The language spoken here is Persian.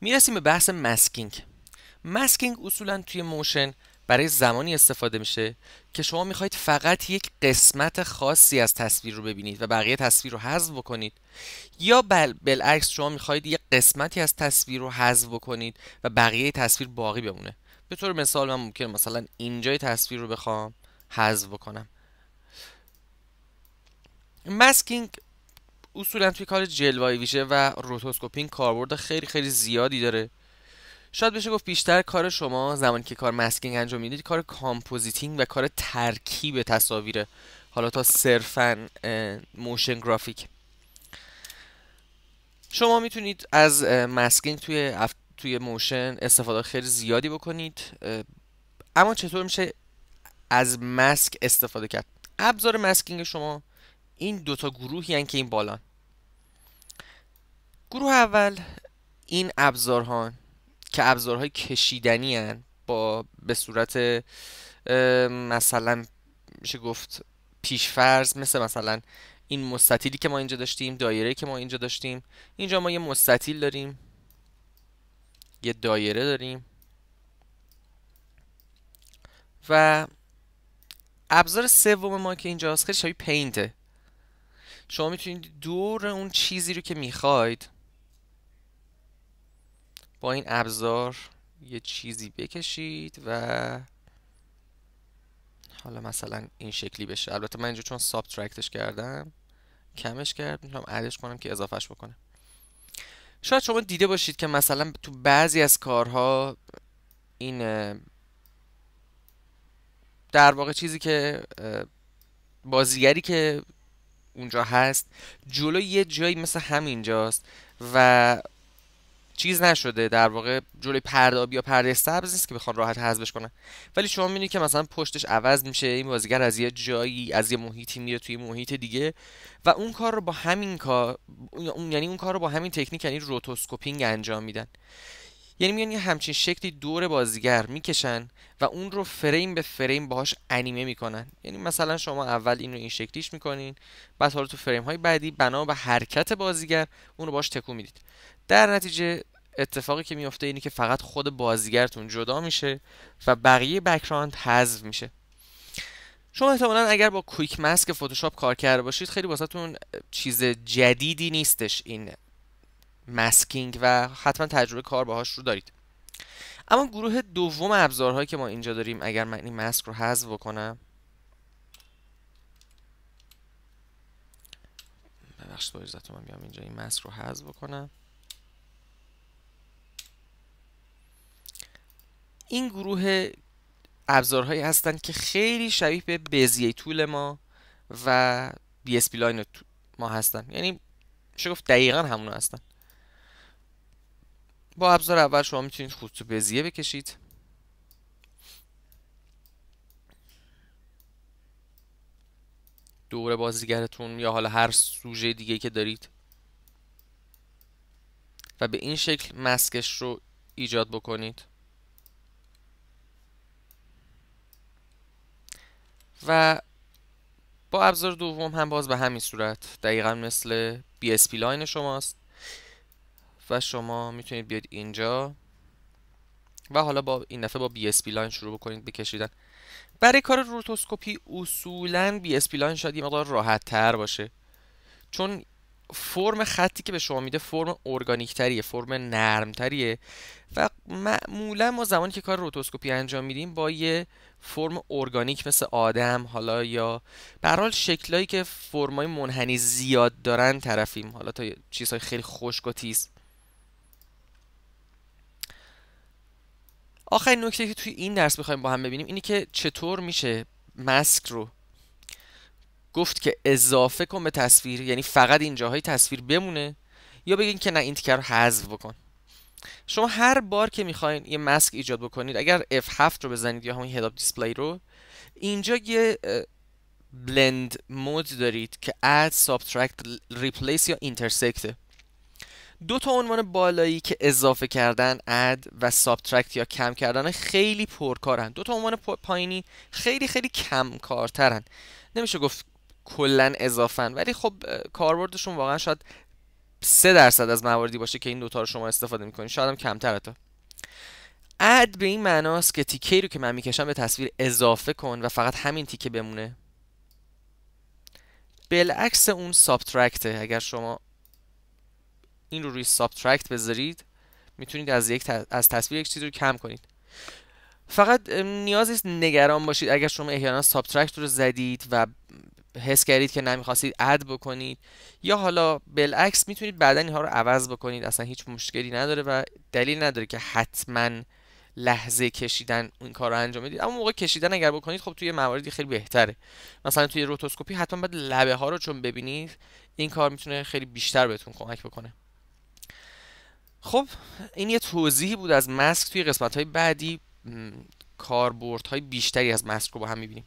میرسیم به بحث مسکینگ مسکینگ اصولا توی موشن برای زمانی استفاده میشه که شما میخواید فقط یک قسمت خاصی از تصویر رو ببینید و بقیه تصویر رو حذف بکنید یا بل بالعکس شما میخواید یک قسمتی از تصویر رو حذف بکنید و بقیه تصویر باقی بمونه به طور مثال من ممکنه مثلا اینجای تصویر رو بخوام حذف بکنم مسکینگ اصولا توی کار جلوه ویژه و روتوسکوپینگ کاربرد خیلی خیلی زیادی داره شاید بشه گفت بیشتر کار شما زمانی که کار ماسکینگ انجام میدید کار کامپوزیتینگ و کار ترکیب تصاویره حالا تا صرفا موشن گرافیک شما میتونید از مسکینگ توی توی موشن استفاده خیلی زیادی بکنید اما چطور میشه از ماسک استفاده کرد ابزار ماسکینگ شما این دوتا گروهی هن که این بالان گروه اول این ها که ابزارهای کشیدنی هن با به صورت مثلا میشه گفت پیشفرز مثل مثلا این مستطیلی که ما اینجا داشتیم دایره که ما اینجا داشتیم اینجا ما یه مستطیل داریم یه دایره داریم و ابزار سوم ما که اینجا هست خیلی شبیه پینته شما میتونید دور اون چیزی رو که میخواید با این ابزار یه چیزی بکشید و حالا مثلا این شکلی بشه البته من اینجا چون سابترکتش کردم کمش کرد میتونم عدش کنم که اضافهش بکنه شاید شما دیده باشید که مثلا تو بعضی از کارها این در واقع چیزی که بازیگری که اونجا هست جلو یه جایی مثل همینجاست و چیز نشده در واقع جلوی پرده آبی یا پرده سبز نیست که بخوان راحت حذفش کنن ولی شما میبینید که مثلا پشتش عوض میشه این بازیگر از یه جایی از یه محیطی میره توی محیط دیگه و اون کار رو با همین کار اون یعنی اون کار رو با همین تکنیک یعنی روتوسکوپینگ انجام میدن یعنی میان یه همچین شکلی دور بازیگر میکشن و اون رو فریم به فریم باهاش انیمه میکنن یعنی مثلا شما اول این رو این شکلیش میکنین بعد حالا تو فریم های بعدی بنا به حرکت بازیگر اون رو باهاش تکون میدید در نتیجه اتفاقی که میفته اینه که فقط خود بازیگرتون جدا میشه و بقیه بکراند حذف میشه شما احتمالا اگر با کویک ماسک فتوشاپ کار کرده باشید خیلی واسهتون چیز جدیدی نیستش این مسکینگ و حتما تجربه کار باهاش رو دارید اما گروه دوم ابزارهایی که ما اینجا داریم اگر من این ماسک رو حذف بکنم ببخشید با اجازهتون من بیام اینجا این ماسک رو حذف بکنم این گروه ابزارهایی هستند که خیلی شبیه به بزیه طول ما و بی اس پی لاین ما هستن یعنی چه گفت دقیقا همون هستن با ابزار اول شما میتونید خطوط بزیه بکشید دور بازیگرتون یا حالا هر سوژه دیگه که دارید و به این شکل مسکش رو ایجاد بکنید و با ابزار دوم هم باز به همین صورت دقیقا مثل پی لاین شماست و شما میتونید بیاید اینجا و حالا با این دفعه با بی اس پی لاین شروع بکنید بکشیدن برای کار روتوسکوپی اصولا بی اس پی لاین شاید یه مقدار راحت تر باشه چون فرم خطی که به شما میده فرم ارگانیک تریه فرم نرم تریه و معمولا ما زمانی که کار روتوسکوپی انجام میدیم با یه فرم ارگانیک مثل آدم حالا یا به حال شکلایی که فرمای منحنی زیاد دارن طرفیم حالا تا چیزهای خیلی خشک آخرین نکته که توی این درس میخوایم با هم ببینیم اینی که چطور میشه مسک رو گفت که اضافه کن به تصویر یعنی فقط این جاهای تصویر بمونه یا بگین که نه این تیکه رو حذف بکن شما هر بار که میخواین یه مسک ایجاد بکنید اگر F7 رو بزنید یا همون هداب دیسپلی رو اینجا یه بلند مود دارید که اد، subtract, replace یا intersect دو تا عنوان بالایی که اضافه کردن اد و سابترکت یا کم کردن خیلی پرکارن دو تا عنوان پایینی خیلی خیلی کم کارترن نمیشه گفت کلا اضافن ولی خب کاربردشون واقعا شاید سه درصد از مواردی باشه که این دوتا رو شما استفاده میکنید شاید هم کمتر اد به این معناست که تیکه رو که من میکشم به تصویر اضافه کن و فقط همین تیکه بمونه بالعکس اون سابترکته اگر شما این رو روی سابترکت بذارید میتونید از یک از تصویر یک چیز رو کم کنید فقط نیاز نیست نگران باشید اگر شما احیانا سابترکت رو زدید و حس کردید که نمیخواستید اد بکنید یا حالا بالعکس میتونید بعدا اینها رو عوض بکنید اصلا هیچ مشکلی نداره و دلیل نداره که حتما لحظه کشیدن این کار رو انجام بدید اما موقع کشیدن اگر بکنید خب توی مواردی خیلی بهتره مثلا توی روتوسکوپی حتما باید لبه ها رو چون ببینید این کار میتونه خیلی بیشتر بهتون کمک بکنه خب این یه توضیحی بود از مسک توی قسمت های بعدی کاربردهای بیشتری از مسک رو با هم میبینیم